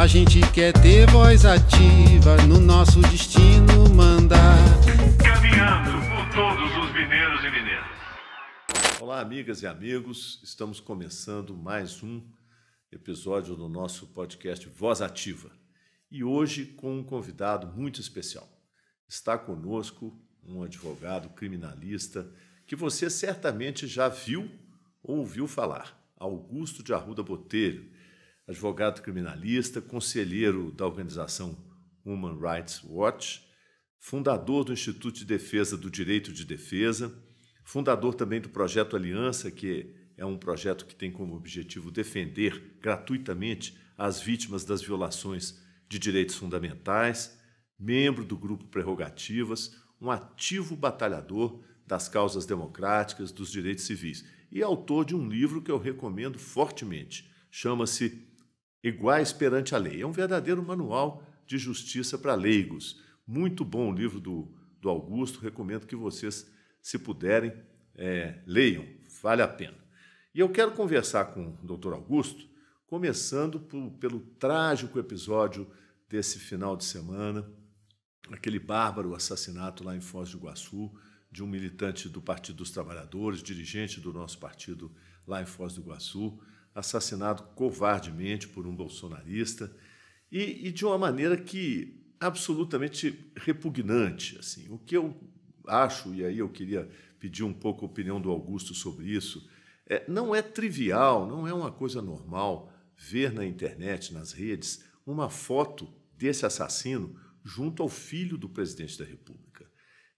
A gente quer ter voz ativa no nosso destino mandar. Caminhando por todos os mineiros e mineiras. Olá, amigas e amigos. Estamos começando mais um episódio do nosso podcast Voz Ativa. E hoje com um convidado muito especial. Está conosco um advogado criminalista que você certamente já viu ou ouviu falar, Augusto de Arruda Botelho advogado criminalista, conselheiro da organização Human Rights Watch, fundador do Instituto de Defesa do Direito de Defesa, fundador também do projeto Aliança, que é um projeto que tem como objetivo defender gratuitamente as vítimas das violações de direitos fundamentais, membro do grupo Prerrogativas, um ativo batalhador das causas democráticas, dos direitos civis e autor de um livro que eu recomendo fortemente. Chama-se Iguais perante a lei. É um verdadeiro manual de justiça para leigos. Muito bom o livro do, do Augusto, recomendo que vocês, se puderem, é, leiam, vale a pena. E eu quero conversar com o Dr. Augusto, começando por, pelo trágico episódio desse final de semana, aquele bárbaro assassinato lá em Foz do Iguaçu, de um militante do Partido dos Trabalhadores, dirigente do nosso partido lá em Foz do Iguaçu, assassinado covardemente por um bolsonarista e, e de uma maneira que absolutamente repugnante. Assim, o que eu acho e aí eu queria pedir um pouco a opinião do Augusto sobre isso. É, não é trivial, não é uma coisa normal ver na internet, nas redes, uma foto desse assassino junto ao filho do presidente da República.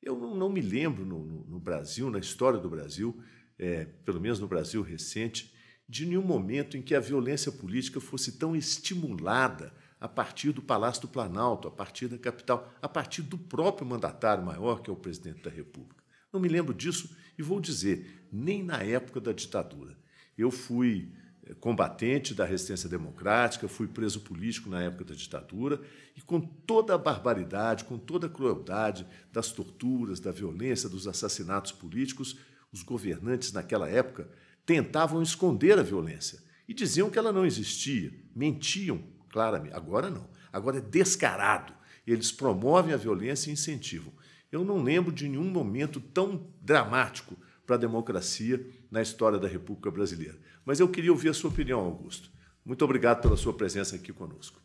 Eu não, não me lembro no, no, no, Brasil, na história do Brasil, é, pelo menos no Brasil recente, de nenhum momento em que a violência política fosse tão estimulada a partir do Palácio do Planalto, a partir da capital, a partir do próprio mandatário maior, que é o presidente da República. Não me lembro disso e vou dizer, nem na época da ditadura. Eu fui eh, combatente da resistência democrática, fui preso político na época da ditadura, e com toda a barbaridade, com toda a crueldade das torturas, da violência, dos assassinatos políticos, os governantes naquela época tentavam esconder a violência e diziam que ela não existia, mentiam claramente. Agora não, agora é descarado. Eles promovem a violência e incentivam. Eu não lembro de nenhum momento tão dramático para a democracia na história da República Brasileira. Mas eu queria ouvir a sua opinião, Augusto. Muito obrigado pela sua presença aqui conosco.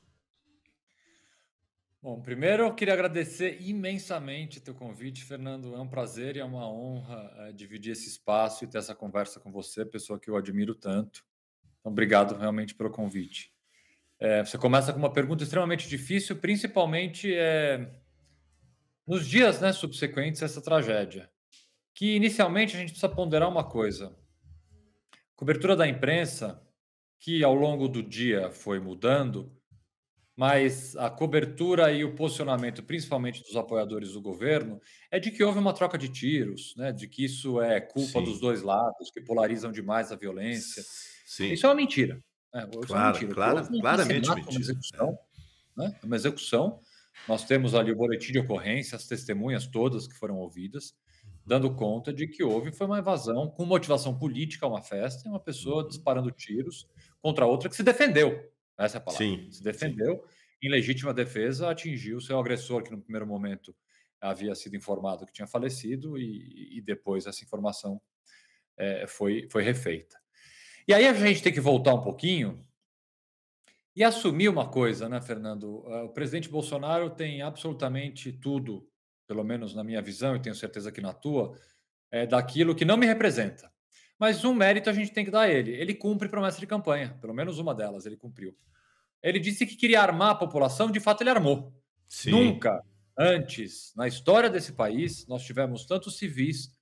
Bom, primeiro eu queria agradecer imensamente teu convite, Fernando. É um prazer e é uma honra é, dividir esse espaço e ter essa conversa com você, pessoa que eu admiro tanto. Então, obrigado realmente pelo convite. É, você começa com uma pergunta extremamente difícil, principalmente é, nos dias né, subsequentes a essa tragédia. Que inicialmente a gente precisa ponderar uma coisa: cobertura da imprensa, que ao longo do dia foi mudando, mas a cobertura e o posicionamento, principalmente dos apoiadores do governo, é de que houve uma troca de tiros, né? de que isso é culpa Sim. dos dois lados, que polarizam demais a violência. Sim. Isso é uma mentira. Né? É claro, mentira. Claro, houve, claramente mentira. Uma execução, é. né? uma execução. Nós temos ali o boletim de ocorrência, as testemunhas todas que foram ouvidas, uhum. dando conta de que houve foi uma invasão com motivação política a uma festa e uma pessoa uhum. disparando tiros contra outra que se defendeu. Né, essa é a palavra. Sim, se defendeu. Sim. Em legítima defesa, atingiu seu agressor, que no primeiro momento havia sido informado que tinha falecido, e, e depois essa informação é, foi, foi refeita. E aí a gente tem que voltar um pouquinho e assumir uma coisa, né, Fernando? Ah, o presidente Bolsonaro tem absolutamente tudo, pelo menos na minha visão, e tenho certeza que na tua, é, daquilo que não me representa. Mas um mérito a gente tem que dar a ele. Ele cumpre promessa de campanha, pelo menos uma delas ele cumpriu. Ele disse que queria armar a população, de fato ele armou. Sim. Nunca antes na história desse país nós tivemos tantos civis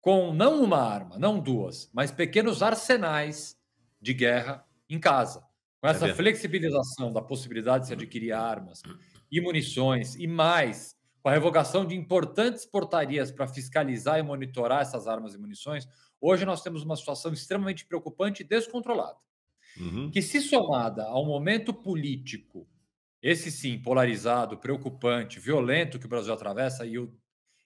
com não uma arma, não duas, mas pequenos arsenais de guerra em casa. Com é essa é flexibilização da possibilidade de se adquirir armas e munições e mais com a revogação de importantes portarias para fiscalizar e monitorar essas armas e munições, Hoje nós temos uma situação extremamente preocupante e descontrolada. Uhum. Que, se somada ao momento político, esse sim, polarizado, preocupante, violento que o Brasil atravessa, e, o,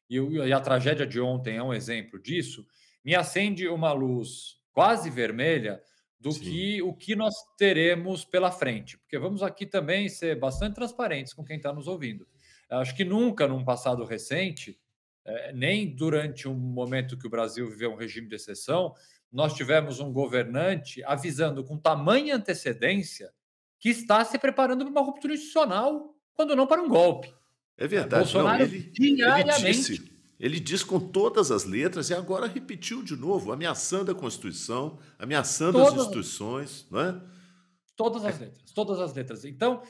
e, o, e a tragédia de ontem é um exemplo disso, me acende uma luz quase vermelha do Sim. que o que nós teremos pela frente. Porque vamos aqui também ser bastante transparentes com quem está nos ouvindo. Acho que nunca, num passado recente, é, nem durante um momento que o Brasil viveu um regime de exceção, nós tivemos um governante avisando com tamanha antecedência que está se preparando para uma ruptura institucional, quando não para um golpe. É verdade. Bolsonaro não, ele, diariamente. Ele disse, ele diz com todas as letras e agora repetiu de novo, ameaçando a Constituição, ameaçando todas, as instituições, não é? Todas as é. letras, todas as letras. Então,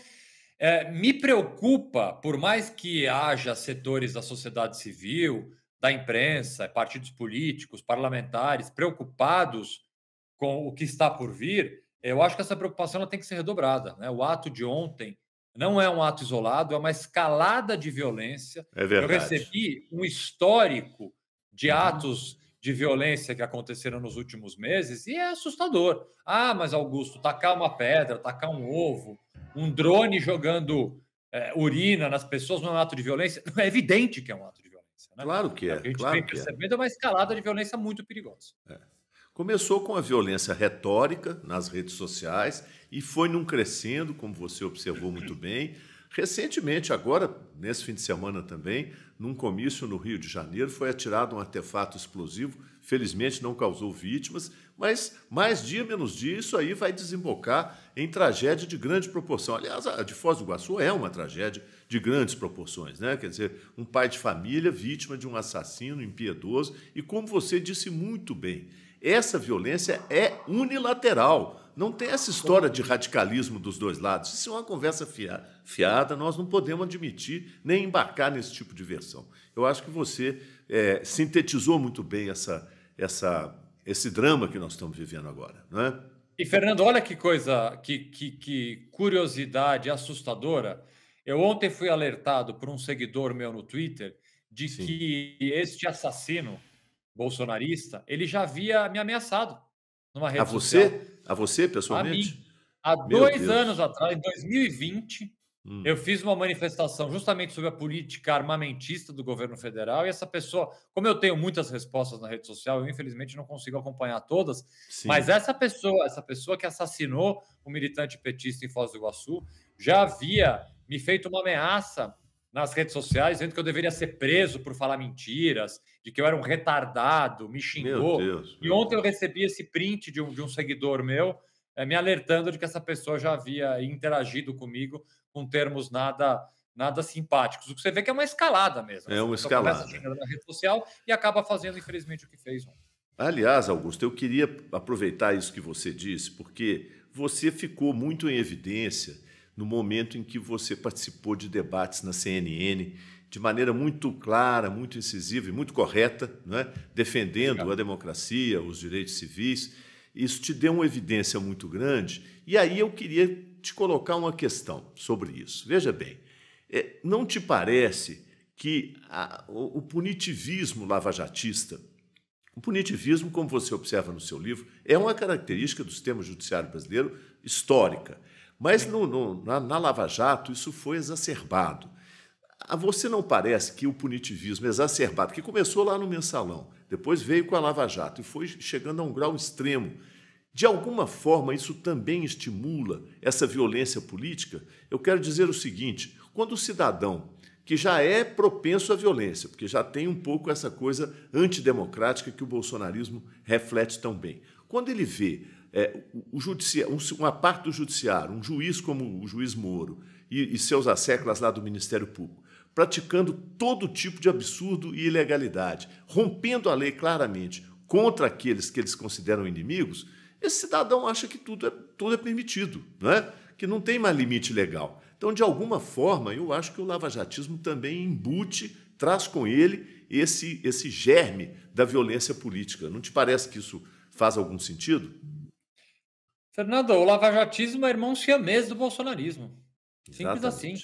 é, me preocupa, por mais que haja setores da sociedade civil, da imprensa, partidos políticos, parlamentares preocupados com o que está por vir, eu acho que essa preocupação ela tem que ser redobrada. Né? O ato de ontem não é um ato isolado, é uma escalada de violência. É verdade. Eu recebi um histórico de uhum. atos de violência que aconteceram nos últimos meses e é assustador. Ah, mas Augusto, tacar uma pedra, tacar um ovo, um drone jogando é, urina nas pessoas não é um ato de violência? É evidente que é um ato de violência. Né? Claro que é. é a gente claro vem é. percebendo é uma escalada de violência muito perigosa. É. Começou com a violência retórica nas redes sociais e foi num crescendo, como você observou muito bem. Recentemente, agora, nesse fim de semana também, num comício no Rio de Janeiro, foi atirado um artefato explosivo. Felizmente não causou vítimas, mas mais dia menos dia isso aí vai desembocar em tragédia de grande proporção. Aliás, a de Foz do Iguaçu é uma tragédia de grandes proporções, né? Quer dizer, um pai de família vítima de um assassino impiedoso e como você disse muito bem, essa violência é unilateral não tem essa história de radicalismo dos dois lados. Isso é uma conversa fiada, nós não podemos admitir nem embarcar nesse tipo de versão. Eu acho que você é, sintetizou muito bem essa, essa, esse drama que nós estamos vivendo agora. Não é? E, Fernando, olha que coisa, que, que, que curiosidade assustadora. Eu ontem fui alertado por um seguidor meu no Twitter de Sim. que este assassino bolsonarista ele já havia me ameaçado numa rede a você? social. A você, pessoalmente? A mim. Há Meu dois Deus. anos atrás, em 2020, hum. eu fiz uma manifestação justamente sobre a política armamentista do governo federal. E essa pessoa, como eu tenho muitas respostas na rede social, eu infelizmente não consigo acompanhar todas, Sim. mas essa pessoa, essa pessoa que assassinou o militante petista em Foz do Iguaçu, já havia me feito uma ameaça nas redes sociais, dizendo que eu deveria ser preso por falar mentiras, de que eu era um retardado, me xingou. Meu Deus, meu e ontem eu recebi esse print de um, de um seguidor meu eh, me alertando de que essa pessoa já havia interagido comigo com termos nada nada simpáticos. O que você vê que é uma escalada mesmo. É uma escalada. Começa na rede social e acaba fazendo, infelizmente, o que fez ontem. Aliás, Augusto, eu queria aproveitar isso que você disse, porque você ficou muito em evidência no momento em que você participou de debates na CNN de maneira muito clara, muito incisiva e muito correta, né? defendendo a democracia, os direitos civis. Isso te deu uma evidência muito grande. E aí eu queria te colocar uma questão sobre isso. Veja bem, é, não te parece que a, o, o punitivismo lavajatista, o punitivismo, como você observa no seu livro, é uma característica do sistema judiciário brasileiro histórica. Mas no, no, na, na Lava Jato isso foi exacerbado. A ah, você não parece que o punitivismo exacerbado, que começou lá no mensalão, depois veio com a Lava Jato e foi chegando a um grau extremo, de alguma forma isso também estimula essa violência política? Eu quero dizer o seguinte: quando o cidadão, que já é propenso à violência, porque já tem um pouco essa coisa antidemocrática que o bolsonarismo reflete tão bem, quando ele vê é, o uma parte do judiciário, um juiz como o juiz Moro e, e seus asseclas lá do Ministério Público, praticando todo tipo de absurdo e ilegalidade, rompendo a lei claramente contra aqueles que eles consideram inimigos, esse cidadão acha que tudo é, tudo é permitido, né? que não tem mais limite legal. Então, de alguma forma, eu acho que o lavajatismo também embute, traz com ele esse, esse germe da violência política. Não te parece que isso faz algum sentido? Fernando, o lavajatismo é irmão siamês do bolsonarismo. Simples Exatamente. assim.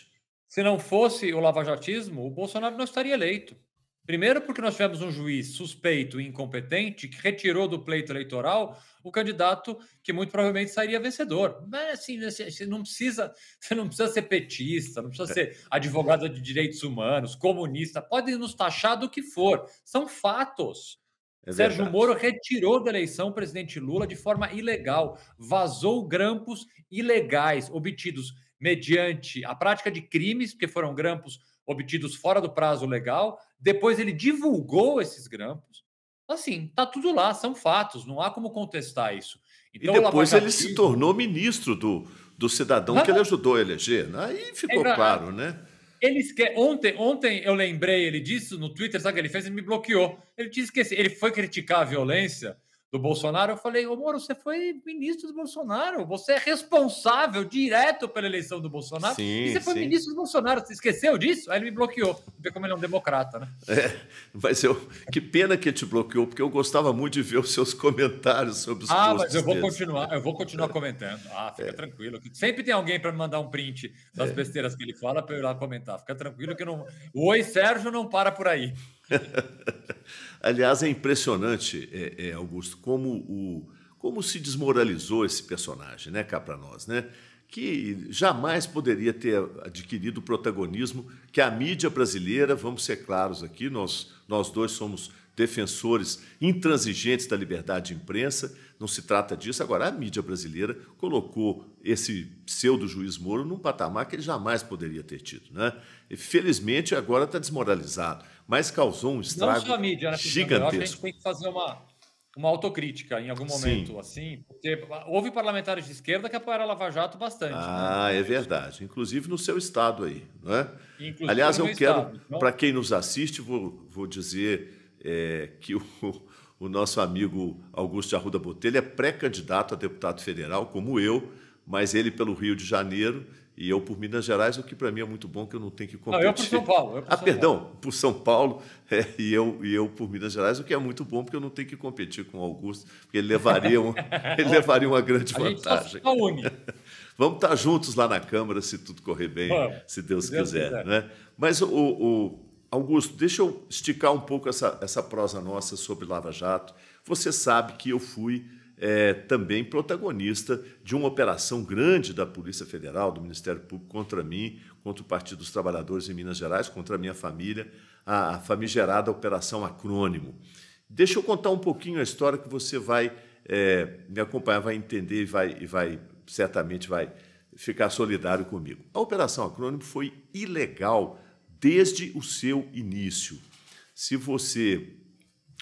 Se não fosse o lavajatismo, o Bolsonaro não estaria eleito. Primeiro, porque nós tivemos um juiz suspeito e incompetente que retirou do pleito eleitoral o candidato que muito provavelmente sairia vencedor. Mas assim, você né, não precisa, você não precisa ser petista, não precisa é. ser advogado de direitos humanos, comunista, pode nos taxar do que for. São fatos. É Sérgio Moro retirou da eleição o presidente Lula de forma ilegal, vazou grampos ilegais obtidos mediante a prática de crimes, porque foram grampos obtidos fora do prazo legal. Depois ele divulgou esses grampos. Assim, tá tudo lá, são fatos, não há como contestar isso. Então, e depois ele se tornou ministro do, do cidadão que ele é- ajudou a eleger. Né? Aí é ficou claro, né? Eles que ontem, ontem eu lembrei ele disso no Twitter, sabe o que ele fez? Ele me bloqueou. Ele disse que Ele foi criticar a violência do Bolsonaro, eu falei, ô Moro, você foi ministro do Bolsonaro, você é responsável direto pela eleição do Bolsonaro, sim, e você foi sim. ministro do Bolsonaro, você esqueceu disso? Aí ele me bloqueou, vê como ele é um democrata, né? É, mas eu, que pena que ele te bloqueou, porque eu gostava muito de ver os seus comentários sobre os Ah, mas eu vou continuar, eu vou continuar é. comentando, ah, fica é. tranquilo, sempre tem alguém para me mandar um print das é. besteiras que ele fala para eu ir lá comentar, fica tranquilo que não, o Oi Sérgio não para por aí. Aliás, é impressionante, é, é, Augusto, como, o, como se desmoralizou esse personagem, né, cá para nós, né? Que jamais poderia ter adquirido o protagonismo que a mídia brasileira, vamos ser claros aqui, nós, nós dois somos defensores intransigentes da liberdade de imprensa, não se trata disso. Agora, a mídia brasileira colocou esse pseudo juiz Moro num patamar que ele jamais poderia ter tido. Né? E, felizmente, agora está desmoralizado, mas causou um estrago Não só a mídia, né, gigantesco. Eu acho que a gente tem que fazer uma, uma autocrítica em algum momento, Sim. assim, porque houve parlamentares de esquerda que apoiaram a Lava Jato bastante. Né? Ah, né? é verdade. Inclusive no seu estado aí, né? Aliás, eu quero, então. para quem nos assiste, vou, vou dizer é, que o, o nosso amigo Augusto Arruda Botelho é pré-candidato a deputado federal, como eu, mas ele pelo Rio de Janeiro e eu por Minas Gerais, o que para mim é muito bom, que eu não tenho que competir. Não, eu por São Paulo. Por ah, São perdão, Paulo. por São Paulo é, e, eu, e eu por Minas Gerais, o que é muito bom, porque eu não tenho que competir com o Augusto, porque ele levaria, um, ele levaria uma grande vantagem. une. Vamos estar tá juntos lá na Câmara, se tudo correr bem, Vamos, se Deus, se Deus quiser, quiser. Né? Mas o, o Augusto, deixa eu esticar um pouco essa, essa prosa nossa sobre Lava Jato. Você sabe que eu fui é, também protagonista de uma operação grande da Polícia Federal, do Ministério Público, contra mim, contra o Partido dos Trabalhadores em Minas Gerais, contra a minha família, a, famigerada Operação Acrônimo. Deixa eu contar um pouquinho a história que você vai é, me acompanhar, vai entender e vai, e vai certamente vai ficar solidário comigo. A Operação Acrônimo foi ilegal desde o seu início. Se você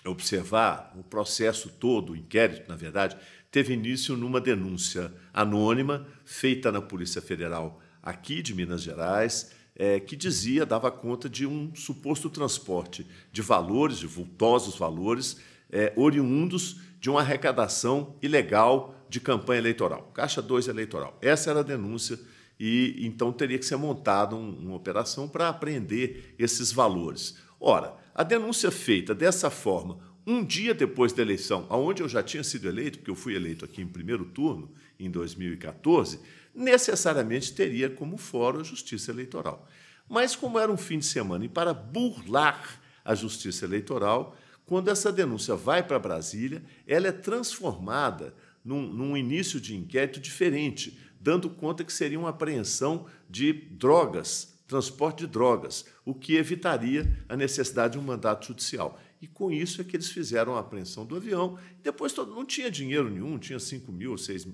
observar o processo todo, o inquérito, na verdade, teve início numa denúncia anônima feita na Polícia Federal aqui de Minas Gerais, é, que dizia, dava conta de um suposto transporte de valores, de vultosos valores, é, oriundos de uma arrecadação ilegal de campanha eleitoral, Caixa 2 eleitoral. Essa era a denúncia e então teria que ser montada um, uma operação para aprender esses valores. Ora, a denúncia feita dessa forma, um dia depois da eleição, aonde eu já tinha sido eleito, porque eu fui eleito aqui em primeiro turno em 2014, necessariamente teria como fórum a Justiça Eleitoral. Mas como era um fim de semana e para burlar a Justiça Eleitoral, quando essa denúncia vai para Brasília, ela é transformada num, num início de inquérito diferente, dando conta que seria uma apreensão de drogas, transporte de drogas, o que evitaria a necessidade de um mandato judicial. E com isso é que eles fizeram a apreensão do avião. Depois todo não tinha dinheiro nenhum, tinha 5 mil ou 6,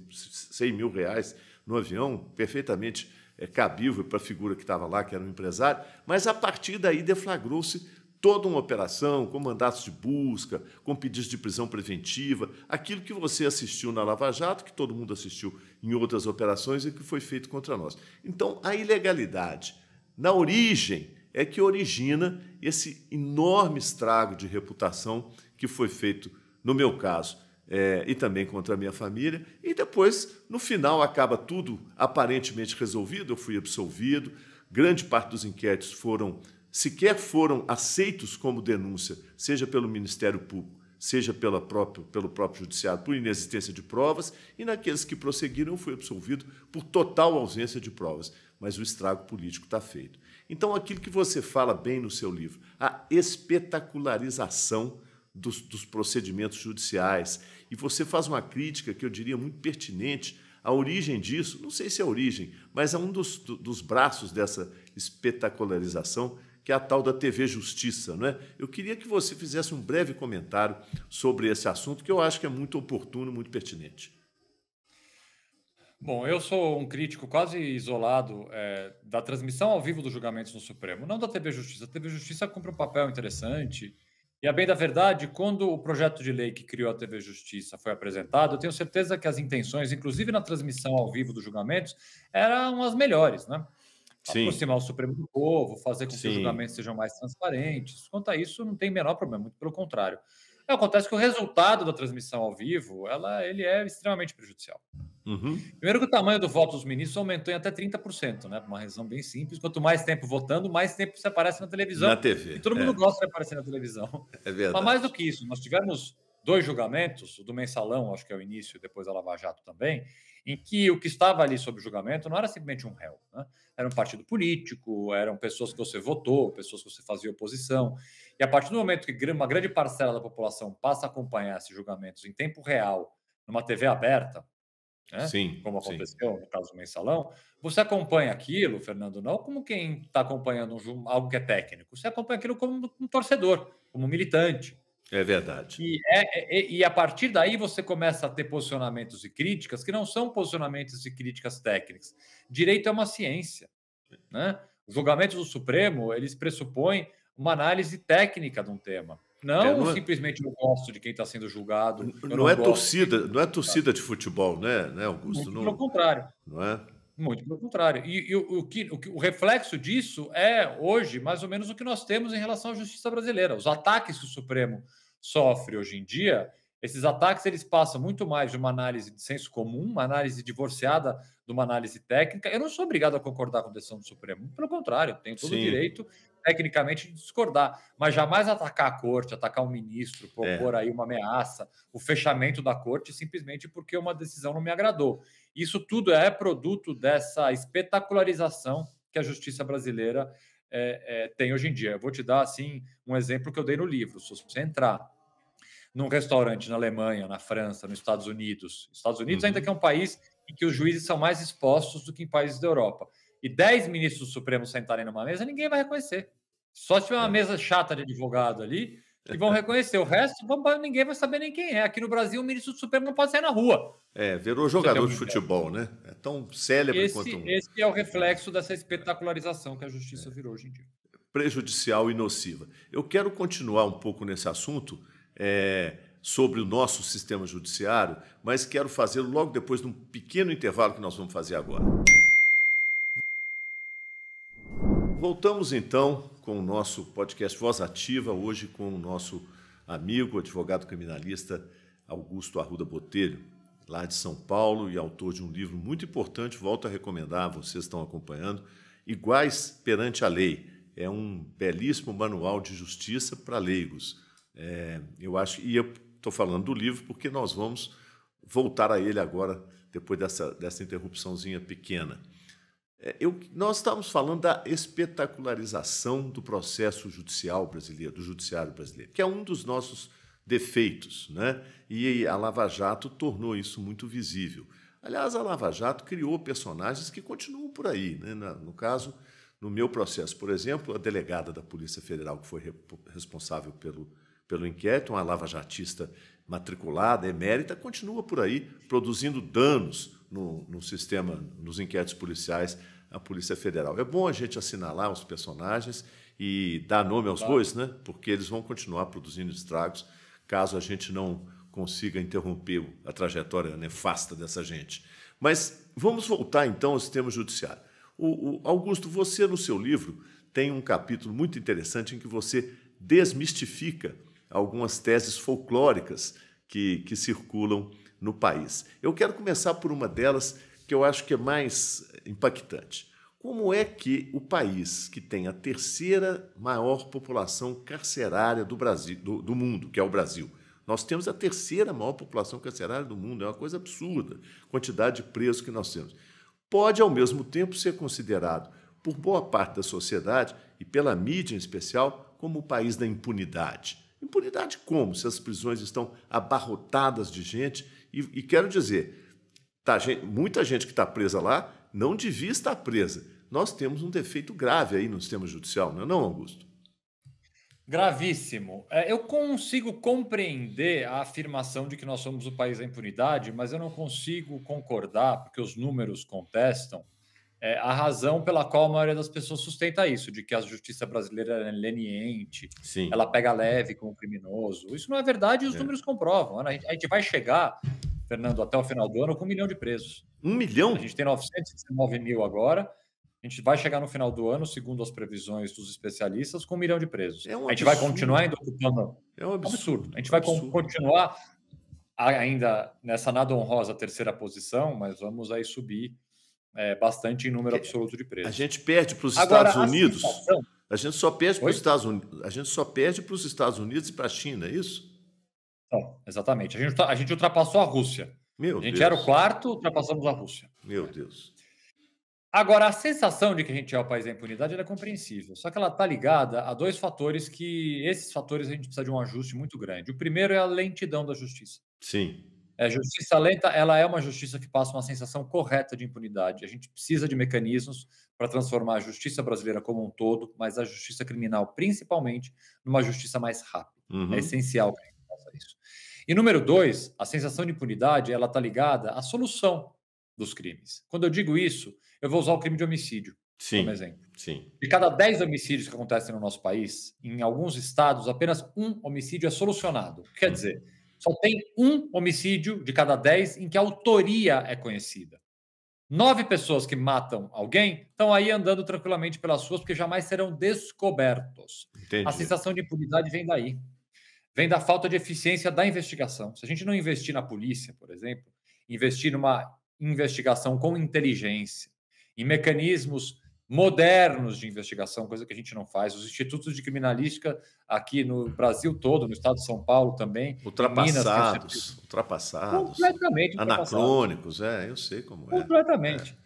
mil reais no avião, perfeitamente é, cabível para a figura que estava lá, que era um empresário, mas a partir daí deflagrou-se toda uma operação com mandatos de busca, com pedidos de prisão preventiva, aquilo que você assistiu na Lava Jato, que todo mundo assistiu em outras operações e que foi feito contra nós. Então, a ilegalidade, na origem, é que origina esse enorme estrago de reputação que foi feito, no meu caso, é, e também contra a minha família. E depois, no final, acaba tudo aparentemente resolvido. Eu fui absolvido, grande parte dos inquéritos foram sequer foram aceitos como denúncia, seja pelo Ministério Público, seja pela próprio, pelo próprio Judiciário, por inexistência de provas, e naqueles que prosseguiram foi absolvido por total ausência de provas. Mas o estrago político está feito. Então, aquilo que você fala bem no seu livro, a espetacularização dos, dos procedimentos judiciais, e você faz uma crítica que eu diria muito pertinente a origem disso, não sei se é a origem, mas é um dos, dos braços dessa espetacularização, que é a tal da TV Justiça. Não é? Eu queria que você fizesse um breve comentário sobre esse assunto, que eu acho que é muito oportuno, muito pertinente. Bom, eu sou um crítico quase isolado é, da transmissão ao vivo dos julgamentos no Supremo, não da TV Justiça. A TV Justiça cumpre um papel interessante. E, a bem da verdade, quando o projeto de lei que criou a TV Justiça foi apresentado, eu tenho certeza que as intenções, inclusive na transmissão ao vivo dos julgamentos, eram as melhores, né? Sim. aproximar o Supremo do povo, fazer com que os julgamentos sejam mais transparentes. Quanto a isso, não tem menor problema, muito pelo contrário. É, acontece que o resultado da transmissão ao vivo, ela, ele é extremamente prejudicial. Uhum. Primeiro que o tamanho do voto dos ministros aumentou em até 30%, né? Por uma razão bem simples. Quanto mais tempo votando, mais tempo você aparece na televisão. Na TV. E todo mundo é. gosta de aparecer na televisão. É verdade. Mas mais do que isso, nós tivemos dois julgamentos, o do mensalão, acho que é o início, depois da Lava Jato também, em que o que estava ali sob julgamento não era simplesmente um réu, né? era um partido político, eram pessoas que você votou, pessoas que você fazia oposição. E a partir do momento que uma grande parcela da população passa a acompanhar esses julgamentos em tempo real, numa TV aberta, né? sim, como aconteceu sim. no caso do mensalão, você acompanha aquilo, Fernando, não como quem está acompanhando um, algo que é técnico, você acompanha aquilo como um torcedor, como um militante. É verdade. E, é, é, é, e, a partir daí você começa a ter posicionamentos e críticas que não são posicionamentos e críticas técnicas. Direito é uma ciência. Né? Os julgamentos do Supremo eles pressupõem uma análise técnica de um tema. Não, é, não é? simplesmente eu gosto de quem está sendo julgado. Não, não, é tá torcida, não é torcida de futebol, né, né Augusto? não, pelo contrário. Não é? Muito pelo contrário. E, e o, o, que, o, o, reflexo disso é, hoje, mais ou menos o que nós temos em relação à justiça brasileira. Os ataques que o Supremo sofre hoje em dia, esses ataques eles passam muito mais de uma análise de senso comum, uma análise divorciada de uma análise técnica. Eu não sou obrigado a concordar com a decisão do Supremo. Pelo contrário, tenho todo Sim. o direito, tecnicamente, de discordar. Mas jamais atacar a corte, atacar um ministro, propor é. aí uma ameaça, o fechamento da corte, simplesmente porque uma decisão não me agradou. Isso tudo é produto dessa espetacularização que a justiça brasileira é, é, tem hoje em dia. Eu vou te dar assim um exemplo que eu dei no livro. Se você entrar num restaurante na Alemanha, na França, nos Estados Unidos, Estados Unidos uhum. ainda que é um país em que os juízes são mais expostos do que em países da Europa. E 10 ministros do Supremo sentarem numa mesa, ninguém vai reconhecer. Só se tiver uma é. mesa chata de advogado ali, e vão reconhecer. O resto, ninguém vai saber nem quem é. Aqui no Brasil, o ministro do Supremo não pode sair na rua. É, virou jogador de futebol, né? É tão célebre esse, quanto um. Esse é o reflexo dessa espetacularização que a justiça é. virou hoje em dia. Prejudicial e nociva. Eu quero continuar um pouco nesse assunto é, sobre o nosso sistema judiciário, mas quero fazê-lo logo depois de um pequeno intervalo que nós vamos fazer agora. Voltamos então com o nosso podcast Voz Ativa, hoje com o nosso amigo, advogado criminalista Augusto Arruda Botelho, lá de São Paulo e autor de um livro muito importante, volto a recomendar, vocês estão acompanhando, Iguais Perante a Lei. É um belíssimo manual de justiça para leigos. É, eu acho, e eu estou falando do livro porque nós vamos voltar a ele agora, depois dessa, dessa interrupçãozinha pequena. É, eu, nós estamos falando da espetacularização do processo judicial brasileiro, do judiciário brasileiro, que é um dos nossos defeitos, né? E a Lava Jato tornou isso muito visível. Aliás, a Lava Jato criou personagens que continuam por aí, né? No caso, no meu processo, por exemplo, a delegada da Polícia Federal que foi responsável pelo pelo inquérito, uma lavajatista matriculada, emérita, continua por aí produzindo danos no, no sistema, nos inquéritos policiais, a Polícia Federal. É bom a gente assinalar os personagens e dar nome aos bois, né? porque eles vão continuar produzindo estragos caso a gente não consiga interromper a trajetória nefasta dessa gente. Mas vamos voltar então ao sistema judiciário. O, o Augusto, você no seu livro tem um capítulo muito interessante em que você desmistifica algumas teses folclóricas que, que circulam no país. Eu quero começar por uma delas que eu acho que é mais impactante. Como é que o país que tem a terceira maior população carcerária do, Brasil, do, do mundo, que é o Brasil, nós temos a terceira maior população carcerária do mundo, é uma coisa absurda, a quantidade de presos que nós temos. Pode, ao mesmo tempo, ser considerado por boa parte da sociedade e pela mídia em especial como o país da impunidade. Impunidade como? Se as prisões estão abarrotadas de gente e, e quero dizer, tá, gente, muita gente que está presa lá não devia estar presa. Nós temos um defeito grave aí no sistema judicial, não é não, Augusto? Gravíssimo. É, eu consigo compreender a afirmação de que nós somos o país da impunidade, mas eu não consigo concordar, porque os números contestam, é a razão pela qual a maioria das pessoas sustenta isso, de que a justiça brasileira é leniente, Sim. ela pega leve com o criminoso. Isso não é verdade e os é. números comprovam. A gente, a gente vai chegar Fernando, até o final do ano, com um milhão de presos. Um milhão? A gente tem 919 mil agora. A gente vai chegar no final do ano, segundo as previsões dos especialistas, com um milhão de presos. É um a gente vai continuar ainda ocupando. É um absurdo. A gente vai absurdo. continuar ainda nessa nada honrosa terceira posição, mas vamos aí subir é, bastante em número absoluto de presos. A gente perde para os Estados Unidos. Situação... A gente só perde para os Estados Unidos. A gente só perde para os Estados Unidos e para a China, é isso? Então, exatamente. A gente, a gente ultrapassou a Rússia. Meu a gente Deus. era o quarto, ultrapassamos a Rússia. Meu Deus. Agora, a sensação de que a gente é o país da impunidade é compreensível, só que ela está ligada a dois fatores que esses fatores a gente precisa de um ajuste muito grande. O primeiro é a lentidão da justiça. Sim. É, a justiça lenta, ela é uma justiça que passa uma sensação correta de impunidade. A gente precisa de mecanismos para transformar a justiça brasileira como um todo, mas a justiça criminal principalmente, numa justiça mais rápida. É uhum. É essencial isso. E número dois, a sensação de impunidade ela está ligada à solução dos crimes. Quando eu digo isso, eu vou usar o crime de homicídio sim, como exemplo. Sim. De cada dez homicídios que acontecem no nosso país, em alguns estados, apenas um homicídio é solucionado. Quer hum. dizer, só tem um homicídio de cada dez em que a autoria é conhecida. Nove pessoas que matam alguém estão aí andando tranquilamente pelas ruas porque jamais serão descobertos. Entendi. A sensação de impunidade vem daí vem da falta de eficiência da investigação. Se a gente não investir na polícia, por exemplo, investir numa investigação com inteligência, em mecanismos modernos de investigação, coisa que a gente não faz. Os institutos de criminalística aqui no Brasil todo, no estado de São Paulo também. Ultrapassados, Minas, ultrapassados. Completamente. Anacrônicos, é, eu sei como é. Completamente. É.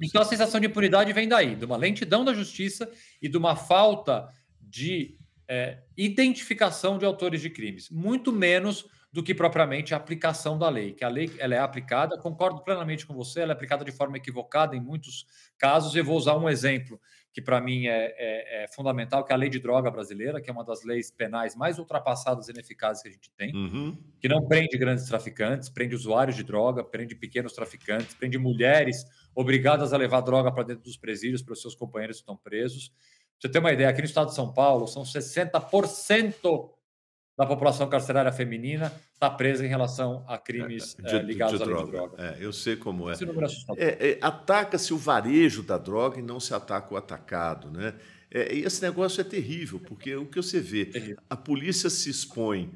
Então a sensação de impunidade vem daí, de uma lentidão da justiça e de uma falta de é, identificação de autores de crimes, muito menos do que propriamente a aplicação da lei, que a lei ela é aplicada, concordo plenamente com você, ela é aplicada de forma equivocada em muitos casos, eu vou usar um exemplo que para mim é, é, é, fundamental, que é a lei de droga brasileira, que é uma das leis penais mais ultrapassadas e ineficazes que a gente tem, uhum. que não prende grandes traficantes, prende usuários de droga, prende pequenos traficantes, prende mulheres obrigadas a levar droga para dentro dos presídios para os seus companheiros que estão presos você ter uma ideia, aqui no estado de São Paulo, são 60% da população carcerária feminina está presa em relação a crimes é, é, de, é, ligados de, de droga. droga. É, eu sei como é. é. é ataca-se o varejo da droga e não se ataca o atacado. Né? e esse negócio é terrível, porque o que você vê, a polícia se expõe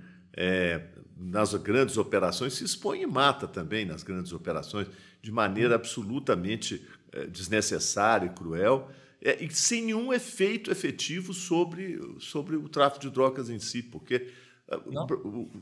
nas grandes operações, se expõe e mata também nas grandes operações, de maneira absolutamente eh, desnecessária e cruel é, e sem nenhum efeito efetivo sobre, sobre o tráfico de drogas em si, porque ah, não.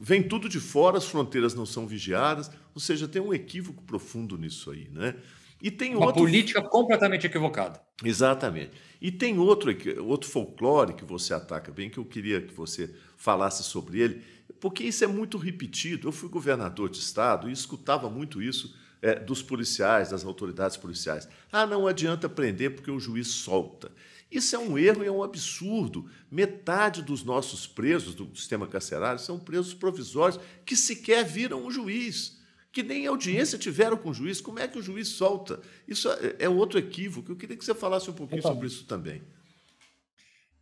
vem tudo de fora, as fronteiras não são vigiadas, ou seja, tem um equívoco profundo nisso aí, né? E tem uma outro... política completamente equivocada. Exatamente. E tem outro, outro folclore que você ataca bem, que eu queria que você falasse sobre ele, porque isso é muito repetido. Eu fui governador de estado e escutava muito isso é, dos policiais, das autoridades policiais. Ah, não adianta prender porque o juiz solta. Isso é um erro e é um absurdo. Metade dos nossos presos do sistema carcerário são presos provisórios que sequer viram o juiz, que nem audiência tiveram com o juiz. Como é que o juiz solta? Isso é, é outro equívoco. Eu queria que você falasse um pouquinho sobre isso também.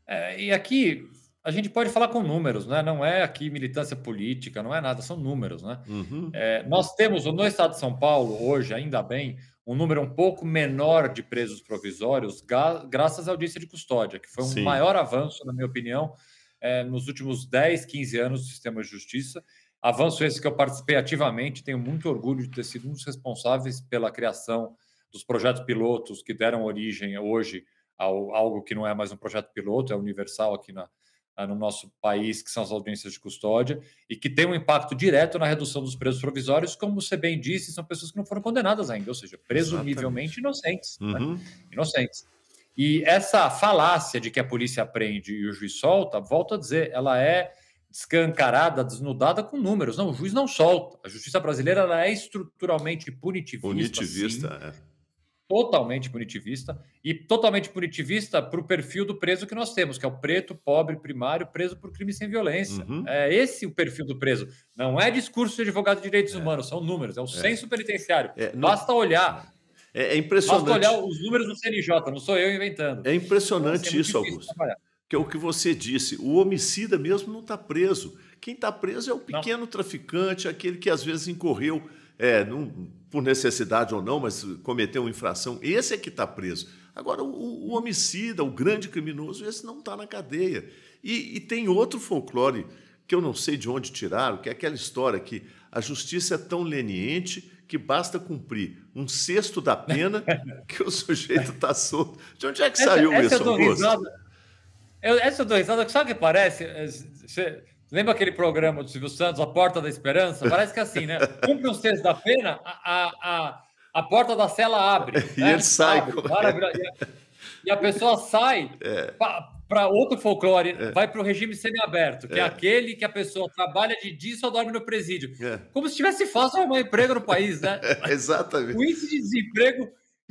É, e aqui, a gente pode falar com números, né? Não é aqui militância política, não é nada, são números, né? Uhum. É, nós temos no estado de São Paulo, hoje, ainda bem, um número um pouco menor de presos provisórios, graças à audiência de custódia, que foi um Sim. maior avanço, na minha opinião, é, nos últimos 10, 15 anos do sistema de justiça. Avanço esse que eu participei ativamente, tenho muito orgulho de ter sido um dos responsáveis pela criação dos projetos pilotos que deram origem hoje ao algo que não é mais um projeto piloto, é universal aqui na, ah, no nosso país, que são as audiências de custódia, e que tem um impacto direto na redução dos presos provisórios, como você bem disse, são pessoas que não foram condenadas ainda, ou seja, presumivelmente Exatamente. inocentes. Né? Uhum. Né? Inocentes. E essa falácia de que a polícia prende e o juiz solta, volto a dizer, ela é descancarada, desnudada com números. Não, o juiz não solta. A justiça brasileira é estruturalmente punitivista. Punitivista, sim, é totalmente punitivista e totalmente punitivista para o perfil do preso que nós temos, que é o preto, pobre, primário, preso por crime sem violência. Uhum. É esse o perfil do preso. Não é discurso de advogado de direitos é. humanos, são números, é o é. penitenciário. É. Basta olhar. É, é, impressionante. Basta olhar os números do CNJ, não sou eu inventando. É impressionante então, assim, é isso, Augusto. Trabalhar. Que é o que você disse, o homicida mesmo não está preso. Quem está preso é o pequeno não. traficante, aquele que às vezes incorreu é, não, por necessidade ou não, mas cometeu uma infração, esse é que está preso. Agora, o, o, homicida, o grande criminoso, esse não está na cadeia. E, e, tem outro folclore que eu não sei de onde tiraram, que é aquela história que a justiça é tão leniente que basta cumprir um sexto da pena que o sujeito está solto. De onde é que essa, saiu essa isso, eu risada, eu, Essa eu dou risada, sabe o que parece? Eh, Lembra aquele programa do Silvio Santos, A Porta da Esperança? Parece que é assim, né? Cumpre os textos da pena, a, a, a, porta da cela abre. E né? ele sai. Abre, com... E a pessoa sai é. para outro folclore, é. vai para o regime semiaberto, que é. é. aquele que a pessoa trabalha de dia e só dorme no presídio. É. Como se tivesse fácil arrumar emprego no país, né? É, exatamente. O índice de desemprego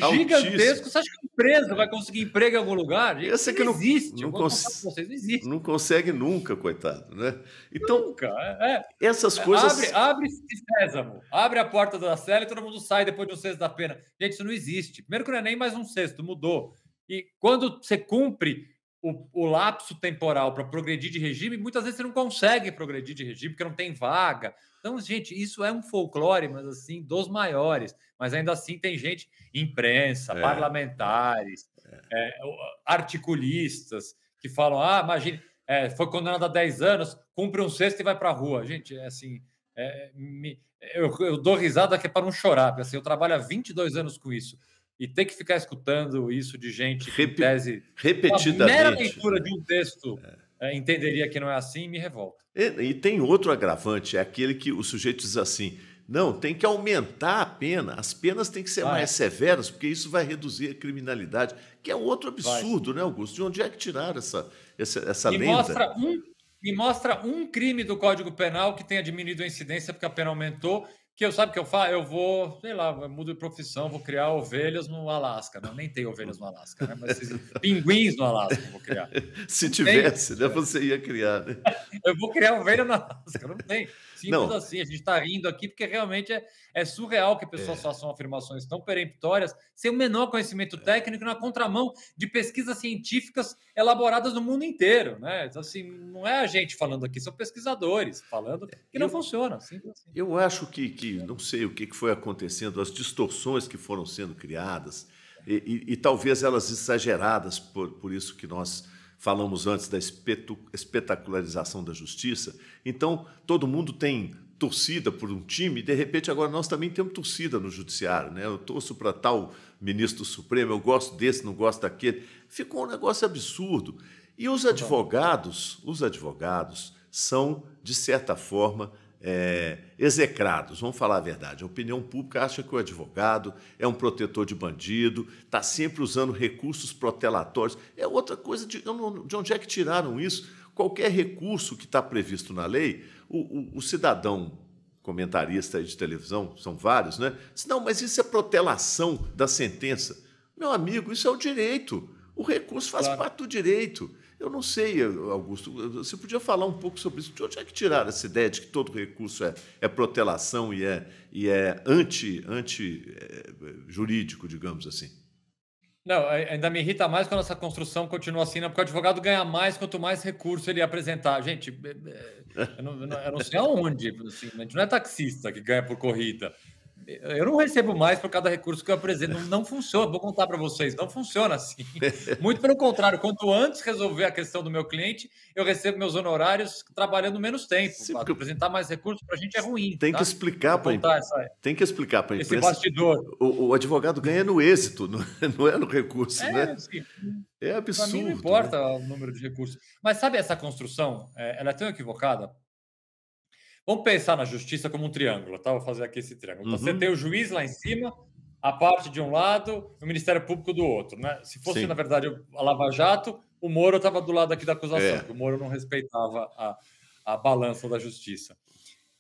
Gigantesco. Você acha que a empresa vai conseguir emprego em algum lugar? Eu é que não, não existe. Não, cons... vocês, não, existe. não consegue nunca, coitado. Né? Então, nunca. É. é. essas é, coisas. Abre, abre sésamo. Abre a porta da cela e todo mundo sai depois de um sexto da pena. Gente, isso não existe. Primeiro que não é nem mais um sexto, mudou. E quando você cumpre o, o lapso temporal para progredir de regime, muitas vezes você não consegue progredir de regime porque não tem vaga. Então, gente, isso é um folclore, mas assim, dos maiores. Mas ainda assim tem gente, imprensa, é. parlamentares, é. É, articulistas, que falam: ah, imagine, é, foi condenado a 10 anos, cumpre um sexto e vai para a rua. Gente, é assim. É, me, eu, eu, dou risada que é para não chorar, porque assim, eu trabalho há 22 anos com isso e ter que ficar escutando isso de gente Rep que tese repetidamente. Uma mera leitura de um texto é. é. entenderia que não é assim e me revolta. E, e, tem outro agravante, é aquele que o sujeito diz assim: não, tem que aumentar a pena, as penas têm que ser vai. mais severas, porque isso vai reduzir a criminalidade, que é outro absurdo, vai. né, Augusto? De onde é que tiraram essa, essa, essa me lenda? Mostra um, me mostra um crime do Código Penal que tenha diminuído a incidência porque a pena aumentou que eu sabe que eu faço, eu vou, sei lá, mudo de profissão, vou criar ovelhas no Alasca. Não, nem tem ovelhas no Alasca, né? Mas pinguins no Alasca eu vou criar. Se tivesse, tem... né? Você ia criar, né? eu vou criar ovelha no Alasca, não tem. Simples não. assim, a gente está rindo aqui porque realmente é, é surreal que pessoas é. façam afirmações tão peremptórias, sem o menor conhecimento é. técnico, na contramão de pesquisas científicas elaboradas no mundo inteiro. Né? Então, assim, não é a gente falando aqui, são pesquisadores falando é, que eu, não funciona. Assim. Eu acho que, que não sei o que foi acontecendo, as distorções que foram sendo criadas, e, e, e talvez elas exageradas, por, por isso que nós falamos antes da espetacularização da justiça. Então, todo mundo tem torcida por um time, e de repente agora nós também temos torcida no judiciário, né? Eu torço para tal ministro Supremo, eu gosto desse, não gosto daquele. Ficou um negócio absurdo. E os tá advogados, os advogados são de certa forma é, execrados, vamos falar a verdade. A opinião pública acha que o advogado é um protetor de bandido, está sempre usando recursos protelatórios. É outra coisa, de, de onde é que tiraram isso? Qualquer recurso que está previsto na lei, o, o, o cidadão comentarista de televisão, são vários, né? Diz, não, mas isso é protelação da sentença. Meu amigo, isso é o direito. O recurso faz claro. parte do direito. Eu não sei, Augusto, você podia falar um pouco sobre isso. De onde é que tiraram essa ideia de que todo recurso é, é protelação e é, e é anti, anti é, jurídico, digamos assim? Não, ainda me irrita mais quando essa construção continua assim, né? porque o advogado ganha mais quanto mais recurso ele apresentar. Gente, eh, eh, eu não, eu não sei aonde. Assim, a gente não é taxista que ganha por corrida eu não recebo mais por cada recurso que eu apresento. Não funciona, vou contar para vocês, não funciona assim. Muito pelo contrário, quanto antes resolver a questão do meu cliente, eu recebo meus honorários trabalhando menos tempo. Sim, porque... Apresentar mais recursos para a gente é ruim. Tem tá? que explicar para essa... Tem que explicar para a imprensa. Esse bastidor. O, o, advogado ganha no êxito, não é no recurso, é, né? Sim. É absurdo. Para mim não importa né? o número de recursos. Mas sabe essa construção? É, ela é tão equivocada Vamos pensar na justiça como um triângulo, tá? Vou fazer aqui esse triângulo. Então, uhum. Você tem o juiz lá em cima, a parte de um lado, o Ministério Público do outro, né? Se fosse, Sim. na verdade, a Lava Jato, o Moro estava do lado aqui da acusação, é. o Moro não respeitava a, a balança da justiça.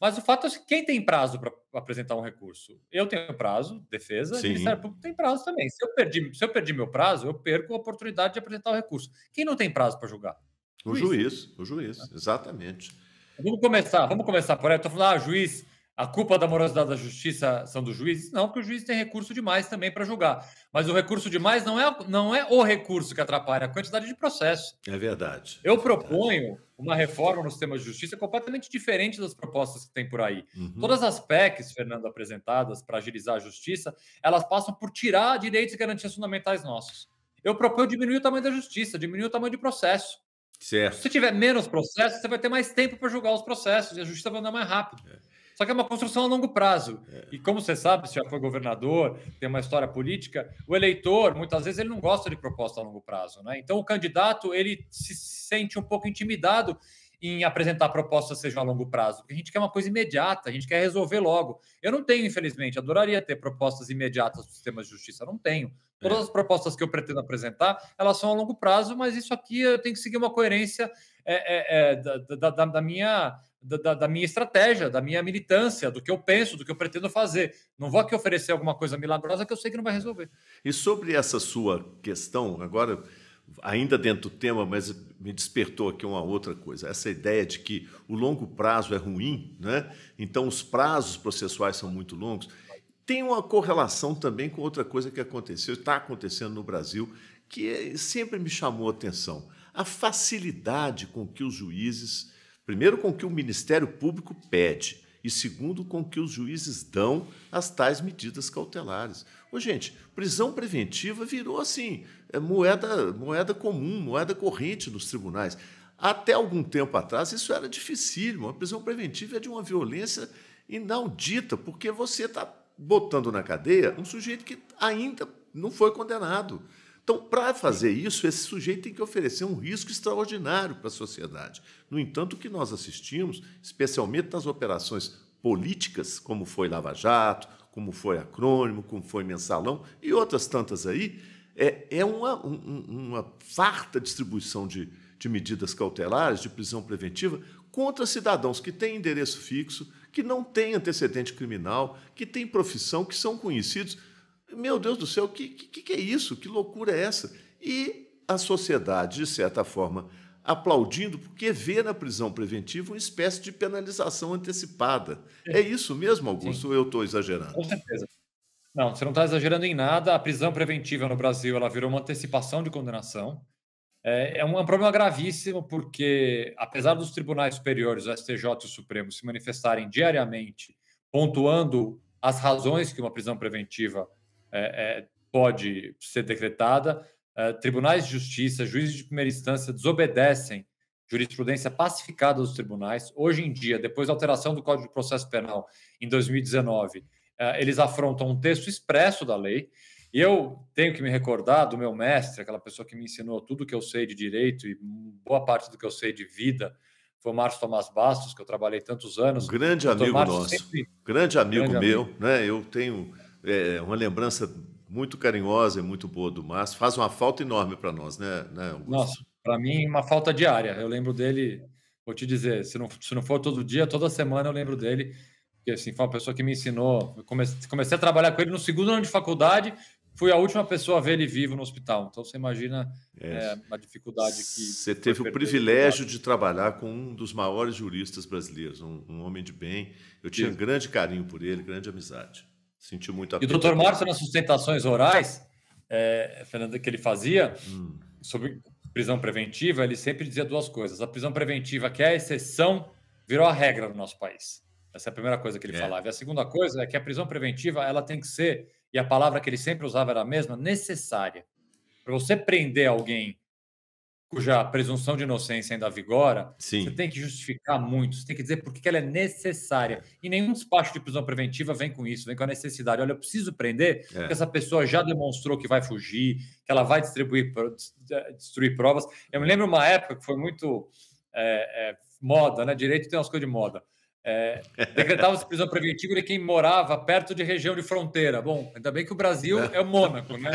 Mas o fato é que quem tem prazo para apresentar um recurso? Eu tenho prazo, defesa, Sim. o Ministério Público tem prazo também. Se eu, perdi, se eu perdi meu prazo, eu perco a oportunidade de apresentar o recurso. Quem não tem prazo para julgar? O juiz. O juiz, o juiz ah. exatamente. Vamos começar, vamos começar por aí. Estou falando, ah, juiz, a culpa da morosidade da justiça são dos juízes? Não, porque o juiz tem recurso demais também para julgar. Mas o recurso demais não é, não é o recurso que atrapalha, é a quantidade de processo. É verdade. Eu proponho uma reforma no sistema de justiça completamente diferente das propostas que tem por aí. Uhum. Todas as PECs, Fernando, apresentadas para agilizar a justiça, elas passam por tirar direitos e garantias fundamentais nossos. Eu proponho diminuir o tamanho da justiça, diminuir o tamanho de processo. Certo. Se tiver menos processos, você vai ter mais tempo para julgar os processos e a justiça vai andar mais rápido. É. Só que é uma construção a longo prazo. É. E como você sabe, se já foi governador, tem uma história política, o eleitor, muitas vezes, ele não gosta de proposta a longo prazo. Né? Então, o candidato, ele se sente um pouco intimidado em apresentar propostas sejam a longo prazo. Porque a gente quer uma coisa imediata, a gente quer resolver logo. Eu não tenho, infelizmente, adoraria ter propostas imediatas dos sistema de justiça, não tenho. É. Todas as propostas que eu pretendo apresentar, elas são a longo prazo, mas isso aqui eu tenho que seguir uma coerência é, é, é, da, da, da, minha, da, da, minha estratégia, da minha militância, do que eu penso, do que eu pretendo fazer. Não vou aqui oferecer alguma coisa milagrosa que eu sei que não vai resolver. E sobre essa sua questão, agora ainda dentro do tema, mas me despertou aqui uma outra coisa, essa ideia de que o longo prazo é ruim, né? então os prazos processuais são muito longos, tem uma correlação também com outra coisa que aconteceu, está acontecendo no Brasil, que é, sempre me chamou a atenção, a facilidade com que os juízes, primeiro com que o Ministério Público pede, e segundo com que os juízes dão as tais medidas cautelares. Ô, gente, prisão preventiva virou assim, é moeda, moeda comum, moeda corrente nos tribunais. Até algum tempo atrás isso era dificílimo. A prisão preventiva é de uma violência inaudita, porque você está botando na cadeia um sujeito que ainda não foi condenado. Então, para fazer isso, esse sujeito tem que oferecer um risco extraordinário para a sociedade. No entanto, o que nós assistimos, especialmente nas operações políticas, como foi Lava Jato, como foi Acrônimo, como foi Mensalão e outras tantas aí, é, é uma, um, uma farta distribuição de, de medidas cautelares, de prisão preventiva, contra cidadãos que têm endereço fixo, que não têm antecedente criminal, que têm profissão, que são conhecidos meu Deus do céu, o que, que, que é isso? Que loucura é essa? E a sociedade, de certa forma, aplaudindo, porque vê na prisão preventiva uma espécie de penalização antecipada. É, é isso mesmo, Augusto, Sim. ou eu estou exagerando? Com certeza. Não, você não está exagerando em nada. A prisão preventiva no Brasil ela virou uma antecipação de condenação. É, é, um, é um problema gravíssimo, porque apesar dos tribunais superiores, o STJ e o Supremo, se manifestarem diariamente, pontuando as razões que uma prisão preventiva é, é, pode ser decretada. É, tribunais de justiça, juízes de primeira instância desobedecem jurisprudência pacificada dos tribunais. Hoje em dia, depois da alteração do Código de Processo Penal em 2019, é, eles afrontam um texto expresso da lei. E eu tenho que me recordar do meu mestre, aquela pessoa que me ensinou tudo que eu sei de direito e boa parte do que eu sei de vida, foi o Márcio Tomás Bastos, que eu trabalhei tantos anos. Grande amigo nosso, sempre... grande amigo grande meu, né? Eu tenho é, é uma lembrança muito carinhosa e muito boa do Márcio. Faz uma falta enorme para nós, né, né Augusto? Nossa, para mim, uma falta diária. Eu lembro dele, vou te dizer, se não, se não for todo dia, toda semana eu lembro dele. Porque, assim, foi uma pessoa que me ensinou. Comecei, comecei a trabalhar com ele no segundo ano de faculdade. Fui a última pessoa a ver ele vivo no hospital. Então, você imagina é. É, a dificuldade que. Você teve o privilégio de trabalhar com um dos maiores juristas brasileiros, um, um homem de bem. Eu tinha grande carinho por ele, grande amizade. Sentiu muito E o doutor Márcio, nas sustentações orais, é, Fernanda, que ele fazia hum. sobre prisão preventiva, ele sempre dizia duas coisas. A prisão preventiva, que é a exceção, virou a regra no nosso país. Essa é a primeira coisa que ele é. falava. E a segunda coisa é que a prisão preventiva ela tem que ser, e a palavra que ele sempre usava era a mesma, necessária. Para você prender alguém cuja presunção de inocência ainda vigora, Sim. você tem que justificar muito, você tem que dizer porque que ela é necessária. E nenhum despacho de prisão preventiva vem com isso, vem com a necessidade. Olha, eu preciso prender, é. porque essa pessoa já demonstrou que vai fugir, que ela vai distribuir, destruir provas. Eu me lembro uma época que foi muito é, é, moda, né? Direito tem umas coisas de moda. É, decretava-se prisão preventiva de quem morava perto de região de fronteira. Bom, ainda bem que o Brasil é, é o Mônaco, né?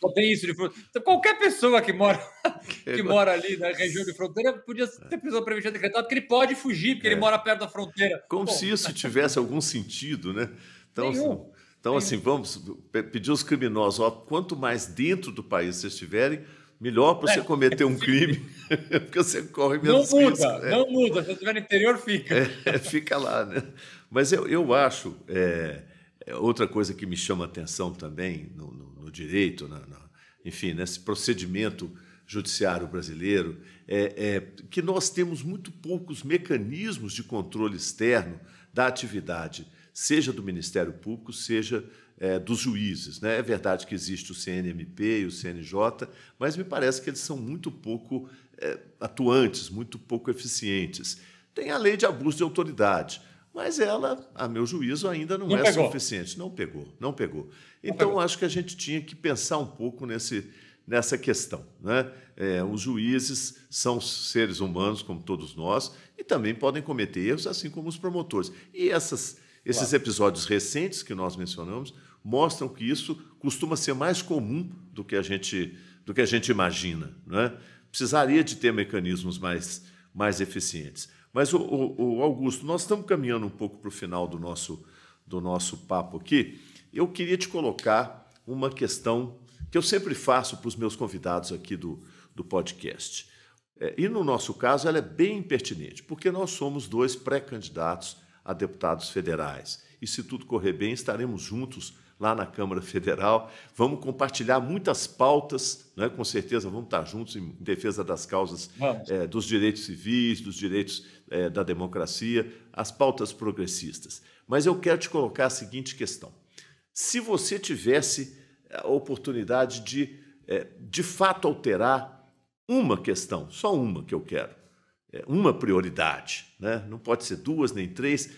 só tem isso de Então, qualquer pessoa que mora, que mora ali na região de fronteira podia ter prisão preventiva decretada, porque ele pode fugir, porque é. ele mora perto da fronteira. Como Bom, se isso tivesse algum sentido, né? Então, assim, então assim, vamos pedir aos criminosos, ó, quanto mais dentro do país vocês estiverem, Melhor para você é. cometer um crime, porque você corre menos Não muda, risco, né? não muda. Se estiver no interior, fica. É, é, fica lá, né? Mas eu, eu acho, é, é outra coisa que me chama atenção também no, no, no direito, enfim, nesse procedimento judiciário brasileiro, é, é, que nós temos muito poucos mecanismos de controle externo da atividade, seja do Ministério Público, seja é, dos juízes. Né? É verdade que existe o CNMP e o CNJ, mas me parece que eles são muito pouco é, atuantes, muito pouco eficientes. Tem a lei de abuso de autoridade, mas ela, a meu juízo, ainda não, não é pegou. suficiente. Não pegou, não pegou. Então, não pegou. Então, acho que a gente tinha que pensar um pouco nesse, nessa questão. Né? É, os juízes são seres humanos, como todos nós, e também podem cometer erros, assim como os promotores. E essas, esses claro. episódios recentes que nós mencionamos mostram que isso costuma ser mais comum do que a gente, do que a gente imagina. Né? Precisaria de ter mecanismos mais, mais eficientes. Mas, o, o, o Augusto, nós estamos caminhando um pouco para o final do nosso, do nosso papo aqui. Eu queria te colocar uma questão que eu sempre faço para os meus convidados aqui do, do podcast. É, e no nosso caso, ela é bem pertinente, porque nós somos dois pré-candidatos a deputados federais. E se tudo correr bem, estaremos juntos lá na Câmara Federal. Vamos compartilhar muitas pautas, né? com certeza vamos estar juntos em defesa das causas é, dos direitos civis, dos direitos é, da democracia, as pautas progressistas. Mas eu quero te colocar a seguinte questão. Se você tivesse a oportunidade de, é, de fato, alterar uma questão, só uma que eu quero, uma prioridade, né? não pode ser duas nem três,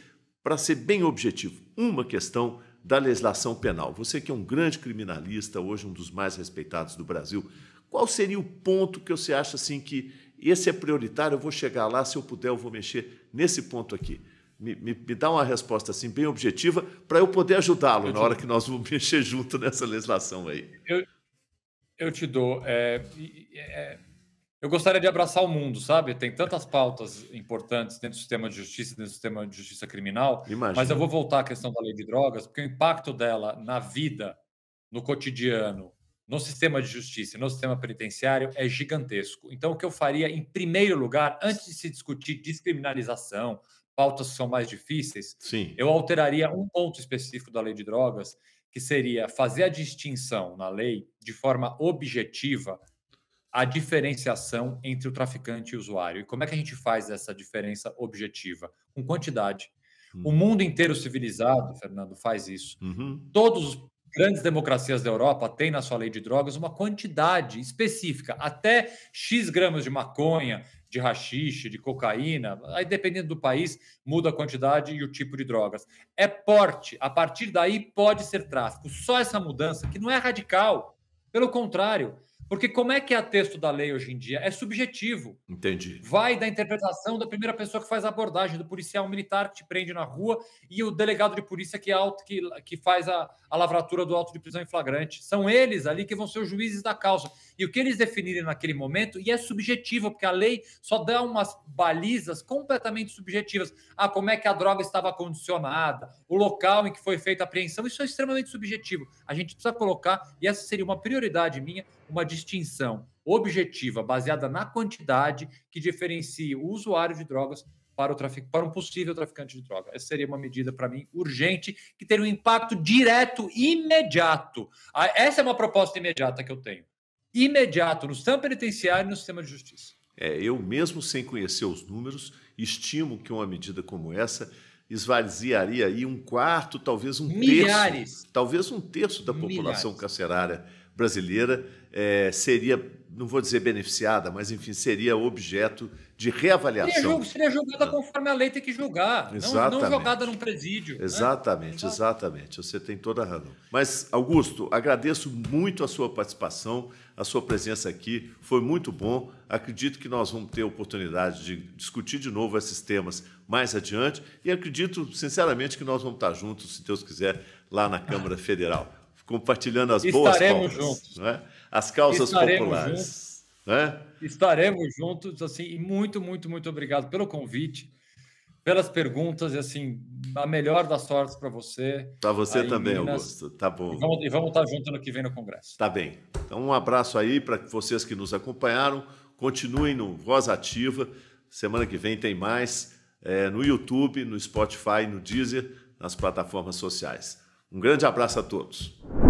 para ser bem objetivo, uma questão da legislação penal. Você que é um grande criminalista, hoje um dos mais respeitados do Brasil, qual seria o ponto que você acha assim que esse é prioritário, eu vou chegar lá, se eu puder, eu vou mexer nesse ponto aqui? Me, me, me dá uma resposta assim bem objetiva para eu poder ajudá-lo na hora que nós vamos mexer junto nessa legislação aí. Eu, eu te dou. É, é eu gostaria de abraçar o mundo, sabe? Tem tantas pautas importantes dentro do sistema de justiça, dentro do sistema de justiça criminal. Imagina. Mas eu vou voltar à questão da lei de drogas, porque o impacto dela na vida, no cotidiano, no sistema de justiça, no sistema penitenciário é gigantesco. Então, o que eu faria, em primeiro lugar, antes de se discutir descriminalização, pautas que são mais difíceis, Sim. eu alteraria um ponto específico da lei de drogas, que seria fazer a distinção na lei de forma objetiva a diferenciação entre o traficante e o usuário. E como é que a gente faz essa diferença objetiva? Com quantidade. Uhum. O mundo inteiro civilizado, Fernando, faz isso. Uhum. os grandes democracias da Europa têm na sua lei de drogas uma quantidade específica, até X gramas de maconha, de rachixe, de cocaína, aí dependendo do país, muda a quantidade e o tipo de drogas. É porte, a partir daí pode ser tráfico. Só essa mudança, que não é radical, pelo contrário, porque como é que é o texto da lei hoje em dia? É subjetivo. Entendi. Vai da interpretação da primeira pessoa que faz a abordagem, do policial militar que te prende na rua e o delegado de polícia que, é auto, que, que faz a, a lavratura do auto de prisão em flagrante. São eles ali que vão ser os juízes da causa. E o que eles definirem naquele momento, e é subjetivo, porque a lei só dá umas balizas completamente subjetivas. Ah, como é que a droga estava condicionada, o local em que foi feita a apreensão, isso é extremamente subjetivo. A gente precisa colocar, e essa seria uma prioridade minha, uma distinção objetiva, baseada na quantidade, que diferencie o usuário de drogas para, o trafic... para um possível traficante de droga. Essa seria uma medida, para mim, urgente, que teria um impacto direto, imediato. Ah, essa é uma proposta imediata que eu tenho. Imediato, no sistema penitenciário e no sistema de justiça. É, eu mesmo sem conhecer os números, estimo que uma medida como essa esvaziaria aí um quarto, talvez um Milhares. terço, talvez um terço da população Milhares. carcerária brasileira é, seria, não vou dizer beneficiada, mas enfim, seria objeto de reavaliação. Seria, julgo, seria julgada ah. conforme a lei tem que julgar, Não, não jogada num presídio. Né? Exatamente, né? exatamente. Você tem toda a razão. Mas, Augusto, agradeço muito a sua participação, a sua presença aqui. Foi muito bom. Acredito que nós vamos ter oportunidade de discutir de novo esses temas mais adiante. E acredito, sinceramente, que nós vamos estar juntos, se Deus quiser, lá na Câmara Federal compartilhando as Estaremos boas causas, juntos. Né? as causas Estaremos populares. Juntos. Né? Estaremos juntos, assim, e muito, muito, muito obrigado pelo convite, pelas perguntas, e assim, a melhor das sortes para você. Para você aí, também, Minas. Augusto. Tá bom. E vamos, e vamos estar tá juntos no que vem no Congresso. Tá bem. Então, um abraço aí para vocês que nos acompanharam. Continuem no Voz Ativa. Semana que vem tem mais é, no YouTube, no Spotify, no Deezer, nas plataformas sociais. Um grande abraço a todos.